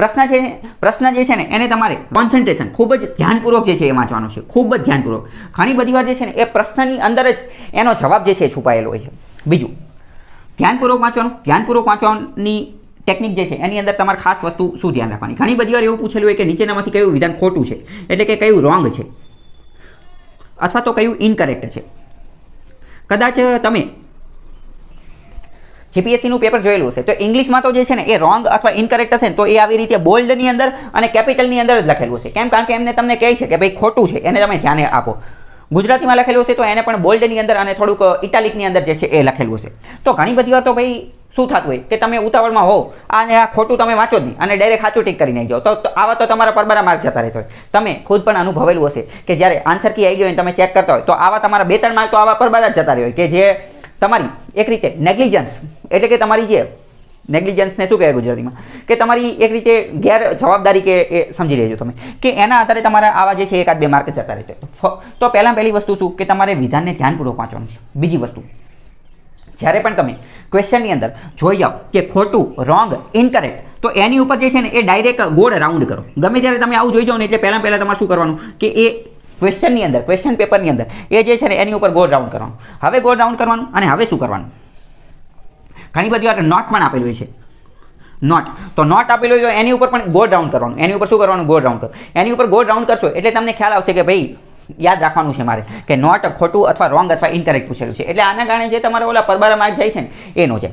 પ્રશ્ન છે પ્રશ્ન જે છે ને એને તમારે કોન્સન્ટ્રેશન ખૂબ જ ધ્યાનપૂર્વક જે છે એ વાંચવાનું છે ખૂબ જ ધ્યાનપૂર્વક ઘણી બધી વાર જે છે ને એ પ્રશ્નની અંદર જ એનો જવાબ જે છે એ છુપાયેલો હોય છે બીજું ધ્યાનપૂર્વક વાંચવાનું ધ્યાનપૂર્વક વાંચવાની ટેકનિક જે છે એની અંદર તમારે ખાસ વસ્તુ શું ધ્યાન રાખવાની ઘણી બધી વાર એવું પૂછેલું હોય કે નીચેનામાંથી કયું વિધાન ખોટું છે એટલે કે કયું રોંગ છે અથવા તો કયું ઇનકરેક્ટ છે કદાચ તમે જીપીએસસીનું પેપર જોયેલું હશે તો ઇંગ્લિશમાં તો જે છે ને એ રોંગ અથવા ઇનકરેક્ટ હશે ને તો એ આવી રીતે બોલ્ડની અંદર અને કેપિટલની અંદર જ લખેલું છે કેમ કારણ કે એમને તમને કહે છે કે ભાઈ ખોટું છે એને તમે ધ્યાને આપો ગુજરાતીમાં લખેલું છે તો એને પણ બોલ્ડની અંદર અને થોડુંક ઇટાલિકની અંદર જે છે એ લખેલું છે તો ઘણી બધી વાર તો ભાઈ શું થતું હોય કે તમે ઉતાવળમાં હો અને આ ખોટું તમે વાંચો જ નહીં અને ડાયરેક્ટ સાચું ટીક કરી નાખજો તો આવા તો તમારા પરબારા માર્ક જતા રહેતો હોય તમે ખુદ પણ અનુભવેલું હશે કે જ્યારે આન્સર કી આવી ગયો હોય તમે ચેક કરતા હોય તો આવા તમારા બે ત્રણ માર્ક તો આવા પરબારા જ જતા રહે હોય કે જે તમારી એક રીતે નેગ્લિજન્સ એટલે કે તમારી જે નેગ્લિજન્સને શું કહેવાય ગુજરાતીમાં કે તમારી એક રીતે ગેર જવાબદારી કે એ સમજી લેજો તમે કે એના આધારે તમારા આવા જે છે એકાદ બે માર્ક જતા રહેશે તો પહેલાં પહેલી વસ્તુ શું કે તમારે વિધાનને ધ્યાનપૂર્વક વાંચવાનું છે બીજી વસ્તુ જ્યારે પણ તમે ક્વેશ્ચનની અંદર જોઈ જાઓ કે ખોટું રોંગ ઇનકરેક્ટ તો એની ઉપર જે છે ને એ ડાયરેક્ટ ગોળ રાઉન્ડ કરો ગમે ત્યારે તમે આવું જોઈ જાઓ ને એટલે પહેલાં પહેલાં તમારે શું કરવાનું કે એ ક્વેશ્ચનની અંદર ક્વેશ્ચન પેપરની અંદર એ જે છે ને એની ઉપર ગો રાઉન્ડ કરવાનું હવે ગો રાઉન્ડ કરવાનું અને હવે શું કરવાનું ઘણી બધી વાર નોટ પણ આપેલું હોય છે નોટ તો નોટ આપેલું હોય એની ઉપર પણ ગો ડાઉન કરવાનું એની ઉપર શું કરવાનું ગો રાઉન્ડ કરો એની ઉપર ગોળ રાઉન્ડ કરશો એટલે તમને ખ્યાલ આવશે કે ભાઈ યાદ રાખવાનું છે મારે કે નોટ ખોટું અથવા રોંગ અથવા ઇન્કરેક્ટ પૂછેલું છે એટલે આના કારણે જે તમારા ઓલા પરબારા માર્ક જાય છે ને એનો છે